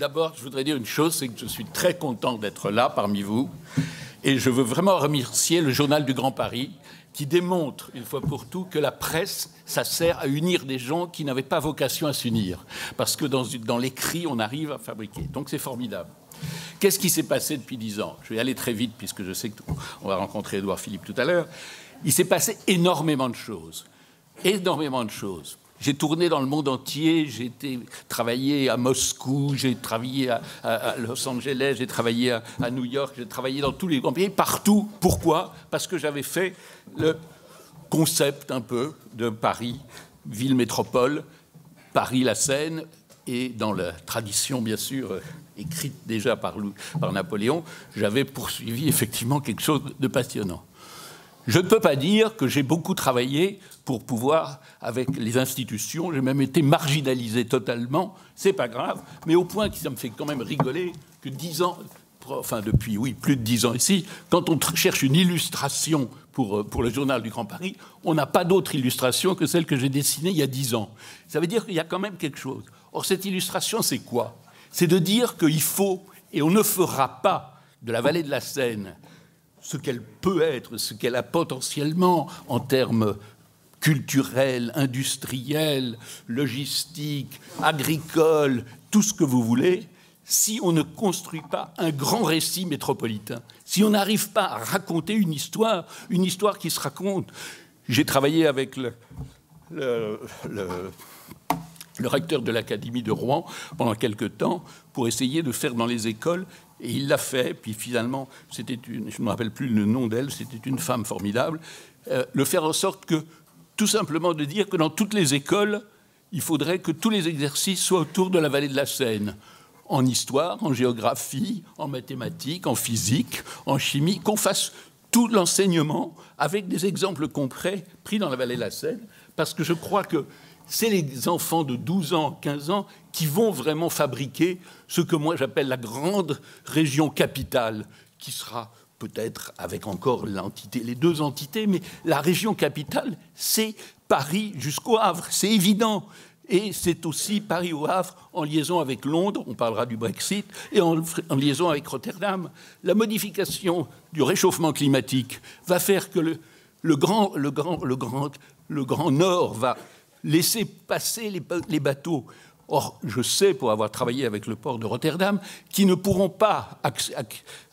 D'abord, je voudrais dire une chose, c'est que je suis très content d'être là parmi vous. Et je veux vraiment remercier le journal du Grand Paris qui démontre, une fois pour tout, que la presse, ça sert à unir des gens qui n'avaient pas vocation à s'unir. Parce que dans, l'écrit, on arrive à fabriquer. Donc c'est formidable. Qu'est-ce qui s'est passé depuis dix ans Je vais aller très vite puisque je sais qu'on va rencontrer Édouard Philippe tout à l'heure. Il s'est passé énormément de choses. Énormément de choses. J'ai tourné dans le monde entier, j'ai travaillé à Moscou, j'ai travaillé à, Los Angeles, j'ai travaillé à, New York, j'ai travaillé dans tous les grands pays, partout. Pourquoi Parce que j'avais fait le concept un peu de Paris, ville métropole, Paris la Seine, et dans la tradition bien sûr écrite déjà par, par Napoléon, j'avais poursuivi effectivement quelque chose de passionnant. Je ne peux pas dire que j'ai beaucoup travaillé pour pouvoir, avec les institutions, j'ai même été marginalisé totalement, c'est pas grave, mais au point que ça me fait quand même rigoler que dix ans, enfin depuis, oui, plus de dix ans ici, quand on cherche une illustration pour, euh, pour le journal du Grand Paris, on n'a pas d'autre illustration que celle que j'ai dessinée il y a dix ans. Ça veut dire qu'il y a quand même quelque chose. Or, cette illustration, c'est quoi C'est de dire qu'il faut, et on ne fera pas de la vallée de la Seine, ce qu'elle peut être, ce qu'elle a potentiellement en termes culturels, industriels, logistiques, agricoles, tout ce que vous voulez, si on ne construit pas un grand récit métropolitain, si on n'arrive pas à raconter une histoire, une histoire qui se raconte. J'ai travaillé avec le, le le recteur de l'Académie de Rouen pendant quelque temps pour essayer de faire dans les écoles. Et il l'a fait. Puis finalement, c'était je ne me rappelle plus le nom d'elle, c'était une femme formidable. Euh, le faire en sorte que, tout simplement, de dire que dans toutes les écoles, il faudrait que tous les exercices soient autour de la vallée de la Seine en histoire, en géographie, en mathématiques, en physique, en chimie, qu'on fasse tout l'enseignement avec des exemples concrets pris dans la vallée de la Seine, parce que je crois que c'est les enfants de 12 ans, 15 ans qui vont vraiment fabriquer ce que moi j'appelle la grande région capitale, qui sera peut-être avec encore l'entité, les deux entités, mais la région capitale, c'est Paris jusqu'au Havre, c'est évident. Et c'est aussi Paris au Havre en liaison avec Londres, on parlera du Brexit, et en, liaison avec Rotterdam. La modification du réchauffement climatique va faire que le, le grand Nord va laisser passer les, bateaux. Or, je sais, pour avoir travaillé avec le port de Rotterdam, qui ne pourront pas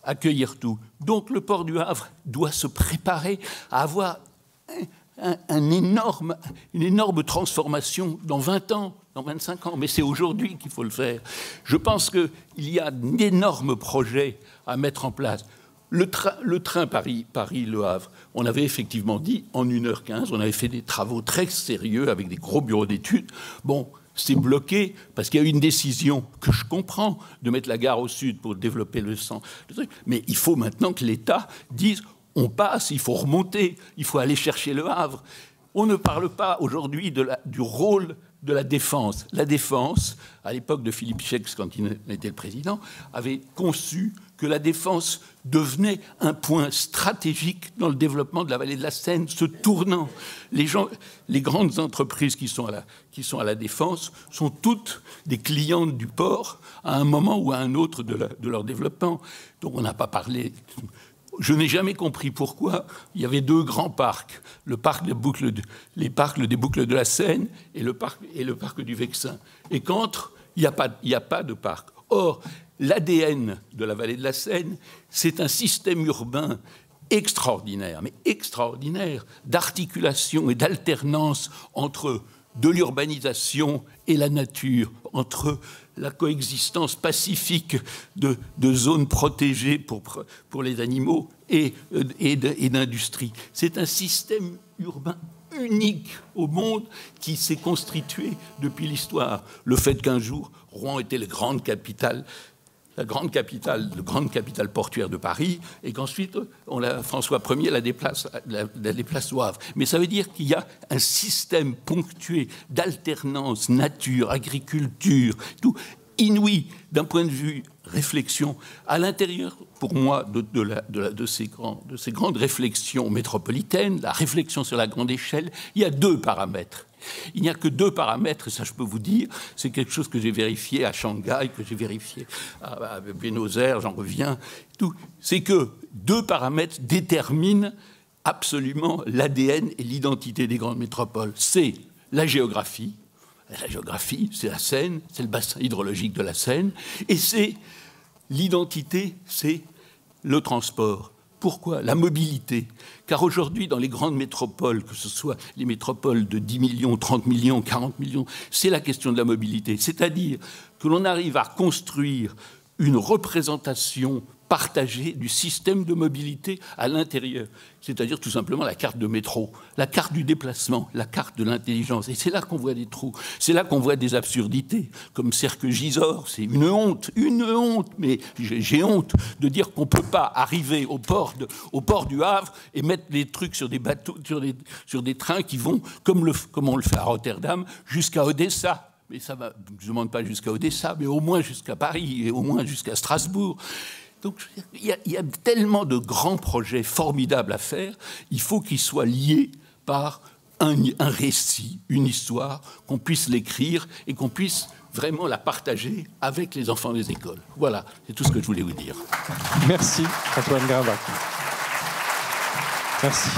accueillir tout. Donc, le port du Havre doit se préparer à avoir une énorme transformation dans 20 ans, dans 25 ans. Mais c'est aujourd'hui qu'il faut le faire. Je pense qu'il y a d'énormes projets à mettre en place. Le, train Paris-Le Havre, on avait effectivement dit en 1h15, on avait fait des travaux très sérieux avec des gros bureaux d'études. Bon, c'est bloqué parce qu'il y a eu une décision que je comprends de mettre la gare au sud pour développer le centre. Mais il faut maintenant que l'État dise on passe, il faut remonter, il faut aller chercher le Havre. On ne parle pas aujourd'hui du rôle de la défense. La défense, à l'époque de Philippe Schex, quand il était le président, avait conçu que la défense devenait un point stratégique dans le développement de la vallée de la Seine, se tournant. Les, gens, les grandes entreprises qui sont, à la, qui sont à la défense sont toutes des clientes du port à un moment ou à un autre de, de leur développement. Donc on n'a pas parlé. Je n'ai jamais compris pourquoi il y avait deux grands parcs, le parc des boucles, de, les parcs des boucles de la Seine et le parc, et le parc du Vexin. Et qu'entre, il n'y a, pas, a pas de parc. Or, l'ADN de la vallée de la Seine, c'est un système urbain extraordinaire, mais extraordinaire, d'articulation et d'alternance entre de l'urbanisation et la nature, entre la coexistence pacifique de, zones protégées pour, les animaux et, euh, et d'industrie. C'est un système urbain unique au monde qui s'est constitué depuis l'histoire. Le fait qu'un jour, Rouen était la grande capitale la grande capitale, la grande capitale portuaire de Paris, et qu'ensuite on la, François Ier la déplace, la, déplace Mais ça veut dire qu'il y a un système ponctué d'alternance nature, agriculture, tout inouï d'un point de vue réflexion à l'intérieur, pour moi, de, ces de ces grandes réflexions métropolitaines, la réflexion sur la grande échelle, il y a deux paramètres. Il n'y a que deux paramètres, ça je peux vous dire. C'est quelque chose que j'ai vérifié à Shanghai, que j'ai vérifié à Buenos Aires, j'en reviens. C'est que deux paramètres déterminent absolument l'ADN et l'identité des grandes métropoles. C'est la géographie. La géographie, c'est la Seine, c'est le bassin hydrologique de la Seine. Et c'est l'identité, c'est le transport. Pourquoi La mobilité. Car aujourd'hui, dans les grandes métropoles, que ce soit les métropoles de 10 millions, 30 millions, 40 millions, c'est la question de la mobilité. C'est-à-dire que l'on arrive à construire une représentation partagé du système de mobilité à l'intérieur, c'est-à-dire tout simplement la carte de métro, la carte du déplacement, la carte de l'intelligence. Et c'est là qu'on voit des trous, c'est là qu'on voit des absurdités, comme Cercle gisors C'est une honte, une honte, mais j'ai honte de dire qu'on ne peut pas arriver au port, au port du Havre et mettre les trucs sur des bateaux, sur des, sur des trains qui vont, comme, le, comme on le fait à Rotterdam, jusqu'à Odessa mais ça va, je ne demande pas jusqu'à Odessa, mais au moins jusqu'à Paris et au moins jusqu'à Strasbourg. Donc il y, a, tellement de grands projets formidables à faire, il faut qu'ils soient liés par un, récit, une histoire, qu'on puisse l'écrire et qu'on puisse vraiment la partager avec les enfants des écoles. Voilà, c'est tout ce que je voulais vous dire. Merci Antoine Gravac. Merci.